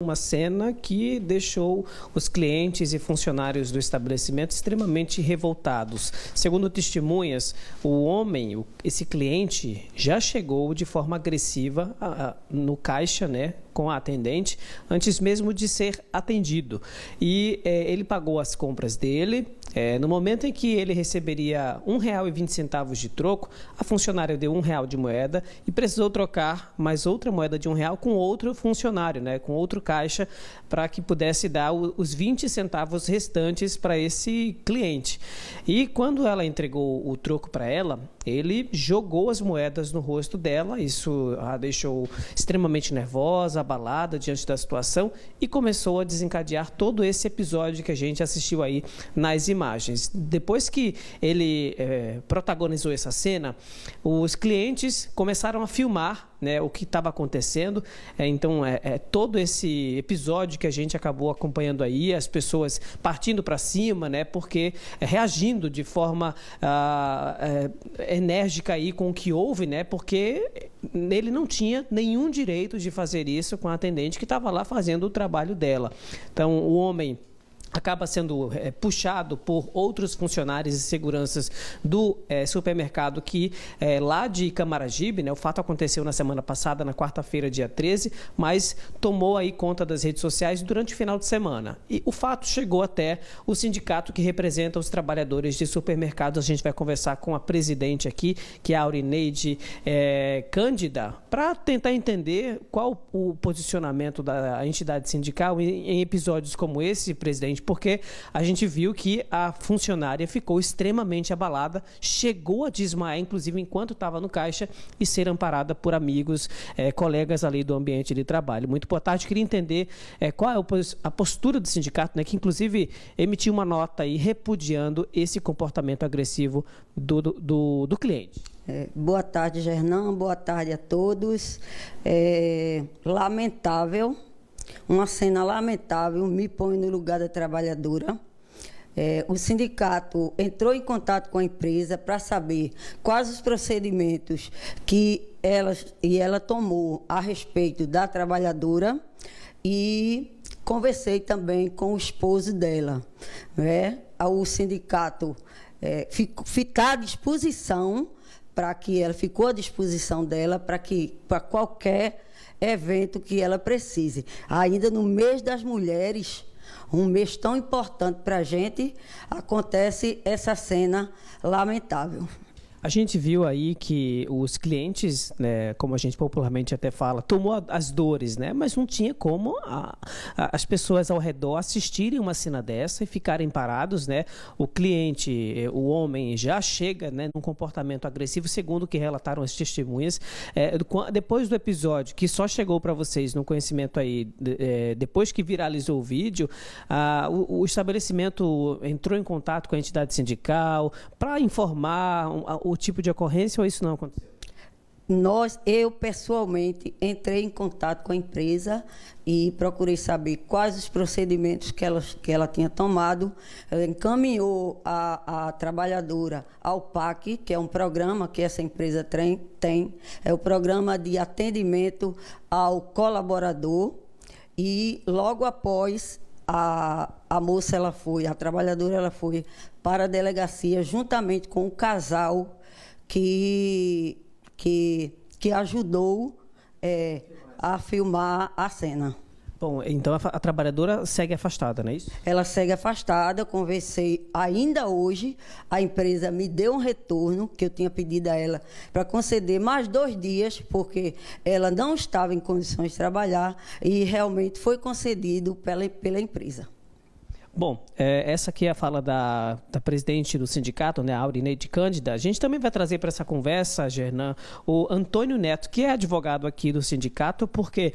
Uma cena que deixou os clientes e funcionários do estabelecimento extremamente revoltados. Segundo testemunhas, o homem, esse cliente, já chegou de forma agressiva no caixa, né, com a atendente, antes mesmo de ser atendido. E é, ele pagou as compras dele, é, no momento em que ele receberia R$ 1,20 de troco, a funcionária deu um real de moeda e precisou trocar mais outra moeda de um real com outro funcionário, né, com outro caixa, para que pudesse dar o, os 20 centavos restantes para esse cliente. E quando ela entregou o troco para ela, ele jogou as moedas no rosto dela, isso a deixou extremamente nervosa, abalada diante da situação e começou a desencadear todo esse episódio que a gente assistiu aí nas imagens. Depois que ele é, protagonizou essa cena, os clientes começaram a filmar né, o que estava acontecendo. É, então, é, é, todo esse episódio que a gente acabou acompanhando aí, as pessoas partindo para cima, né, porque é, reagindo de forma ah, é, enérgica aí com o que houve, né, porque ele não tinha nenhum direito de fazer isso com a atendente que estava lá fazendo o trabalho dela. Então, o homem acaba sendo é, puxado por outros funcionários e seguranças do é, supermercado que é, lá de Camaragibe, né, o fato aconteceu na semana passada, na quarta-feira, dia 13, mas tomou aí conta das redes sociais durante o final de semana. E o fato chegou até o sindicato que representa os trabalhadores de supermercados. A gente vai conversar com a presidente aqui, que é a Aurineide Cândida, para tentar entender qual o posicionamento da entidade sindical em, em episódios como esse, presidente gente, porque a gente viu que a funcionária ficou extremamente abalada, chegou a desmaiar, inclusive enquanto estava no caixa, e ser amparada por amigos, é, colegas ali do ambiente de trabalho. Muito boa tarde, queria entender é, qual é a postura do sindicato, né, que inclusive emitiu uma nota aí repudiando esse comportamento agressivo do, do, do cliente. É, boa tarde, Gernão. boa tarde a todos. É, lamentável uma cena lamentável, me põe no lugar da trabalhadora. É, o sindicato entrou em contato com a empresa para saber quais os procedimentos que ela, e ela tomou a respeito da trabalhadora e conversei também com o esposo dela. Né? O sindicato é, ficar à disposição para que ela ficou à disposição dela para que para qualquer evento que ela precise. Ainda no mês das mulheres, um mês tão importante para a gente, acontece essa cena lamentável. A gente viu aí que os clientes, né, como a gente popularmente até fala, tomou as dores, né? Mas não tinha como a, a, as pessoas ao redor assistirem uma cena dessa e ficarem parados, né? O cliente, o homem, já chega né, num comportamento agressivo, segundo o que relataram as testemunhas. É, depois do episódio, que só chegou para vocês no conhecimento aí, é, depois que viralizou o vídeo, a, o, o, estabelecimento entrou em contato com a entidade sindical para informar... Um, o tipo de ocorrência ou isso não aconteceu? Nós, eu pessoalmente entrei em contato com a empresa e procurei saber quais os procedimentos que ela, que ela tinha tomado. Ela eh, encaminhou a, a trabalhadora ao PAC, que é um programa que essa empresa tem, tem é o programa de atendimento ao colaborador. E logo após a, a moça ela foi, a trabalhadora ela foi para a delegacia juntamente com o casal que, que, que ajudou é, a filmar a cena. Bom, então a, a, trabalhadora segue afastada, não é isso? Ela segue afastada, conversei ainda hoje, a empresa me deu um retorno, que eu tinha pedido a ela para conceder mais dois dias, porque ela não estava em condições de trabalhar, e realmente foi concedido pela, pela empresa. Bom, é, essa aqui é a fala da, da presidente do sindicato, né, Aurineide Cândida. A gente também vai trazer para essa conversa, Gernan, o Antônio Neto, que é advogado aqui do sindicato, porque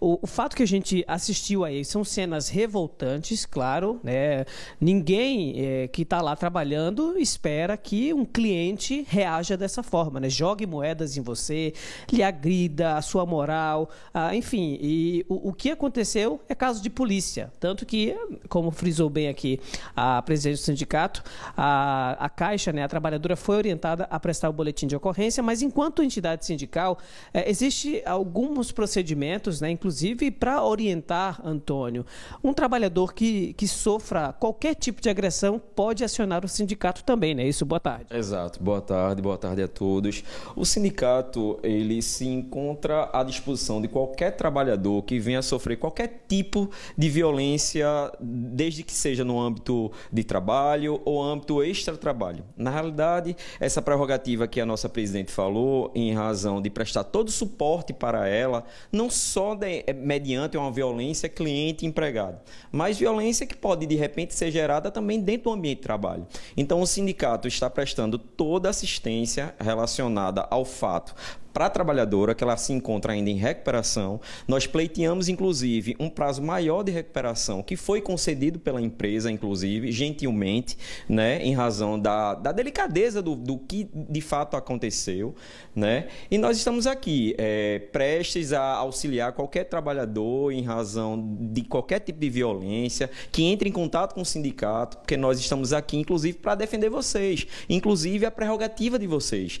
o, o fato que a gente assistiu aí são cenas revoltantes, claro. Né? Ninguém é, que está lá trabalhando espera que um cliente reaja dessa forma, né? jogue moedas em você, lhe agrida a sua moral, ah, enfim. E o, o que aconteceu é caso de polícia. Tanto que, como frisou frisou bem aqui a presidente do sindicato, a, a Caixa, né, a trabalhadora, foi orientada a prestar o boletim de ocorrência, mas enquanto entidade sindical, é, existe alguns procedimentos, né, inclusive para orientar, Antônio, um trabalhador que, que sofra qualquer tipo de agressão pode acionar o sindicato também, né? Isso, boa tarde. Exato, boa tarde, boa tarde a todos. O sindicato, ele se encontra à disposição de qualquer trabalhador que venha a sofrer qualquer tipo de violência, desde que que seja no âmbito de trabalho ou âmbito extra-trabalho. Na realidade, essa prerrogativa que a nossa presidente falou, em razão de prestar todo o suporte para ela, não só de, eh, mediante uma violência cliente-empregado, mas violência que pode, de repente, ser gerada também dentro do ambiente de trabalho. Então, o sindicato está prestando toda a assistência relacionada ao fato para a trabalhadora, que ela se encontra ainda em recuperação. Nós pleiteamos, inclusive, um prazo maior de recuperação, que foi concedido pela empresa, inclusive, gentilmente, né, em razão da, da delicadeza do, do que de fato aconteceu. Né? E nós estamos aqui é, prestes a auxiliar qualquer trabalhador em razão de qualquer tipo de violência, que entre em contato com o sindicato, porque nós estamos aqui, inclusive, para defender vocês, inclusive a prerrogativa de vocês.